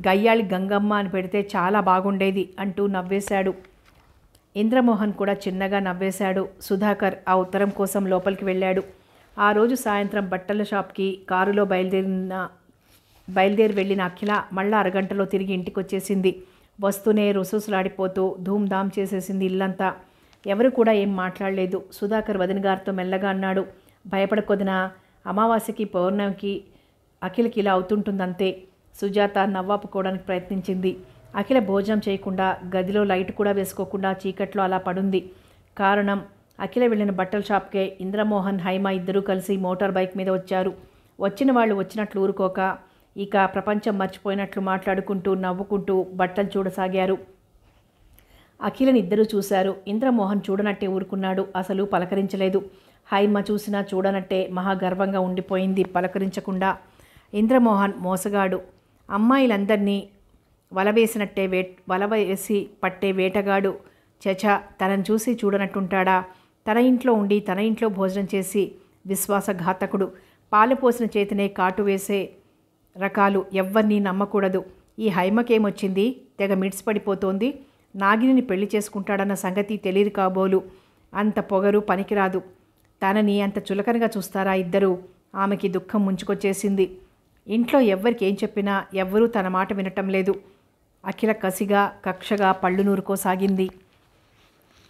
గయ్యాళి గంగమ్మ అని పెడితే చాలా బాగుండేది అంటూ నవ్వేశాడు ఇంద్రమోహన్ కూడా చిన్నగా నవ్వేశాడు సుధాకర్ ఆ ఉత్తరం కోసం లోపలికి వెళ్ళాడు ఆ రోజు సాయంత్రం బట్టల షాప్కి కారులో బయలుదేరిన బయలుదేరి వెళ్ళిన అఖిల మళ్ళా అరగంటలో తిరిగి ఇంటికి వచ్చేసింది వస్తూనే రుసూసులాడిపోతూ ధూమ్ధామ్ చేసేసింది ఇల్లంతా ఎవరు కూడా ఏం మాట్లాడలేదు సుధాకర్ వదిన గారితో మెల్లగా అన్నాడు భయపడకొదిన అమావాస్యకి పౌర్ణమికి అఖిలకి ఇలా అవుతుంటుందంతే సుజాత నవ్వాపుకోవడానికి ప్రయత్నించింది అఖిల భోజనం చేయకుండా గదిలో లైట్ కూడా వేసుకోకుండా చీకట్లో అలా పడుంది కారణం అఖిల వెళ్ళిన బట్టల షాప్కే ఇంద్రమోహన్ హైమ ఇద్దరూ కలిసి మోటార్ బైక్ మీద వచ్చారు వచ్చిన వాళ్ళు వచ్చినట్లు ఊరుకోక ఇక ప్రపంచం మర్చిపోయినట్లు మాట్లాడుకుంటూ నవ్వుకుంటూ బట్టలు చూడసాగారు అఖిలని ఇద్దరూ చూశారు ఇంద్రమోహన్ చూడనట్టే ఊరుకున్నాడు అసలు పలకరించలేదు హైమ చూసినా చూడనట్టే మహాగర్వంగా ఉండిపోయింది పలకరించకుండా ఇంద్రమోహన్ మోసగాడు అమ్మాయిలందరినీ వలవేసినట్టే వే వలవేసి పట్టే వేటగాడు చచ తనను చూసి చూడనట్టుంటాడా తన ఇంట్లో ఉండి తన ఇంట్లో భోజనం చేసి విశ్వాసఘాతకుడు పాలు పోసిన చేతినే కాటు వేసే రకాలు ఎవ్వరినీ నమ్మకూడదు ఈ హైమకేమొచ్చింది తెగ మిడ్స్ పడిపోతోంది నాగిని పెళ్లి చేసుకుంటాడన్న సంగతి తెలియదు కాబోలు అంత పొగరు పనికిరాదు తనని అంత చులకనగా చూస్తారా ఇద్దరూ ఆమెకి దుఃఖం ముంచుకొచ్చేసింది ఇంట్లో ఎవ్వరికి ఏం చెప్పినా ఎవ్వరూ తన మాట వినటం లేదు అఖిల కసిగా కక్షగా పళ్ళు నూరుకోసాగింది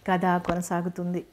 కథ కొనసాగుతుంది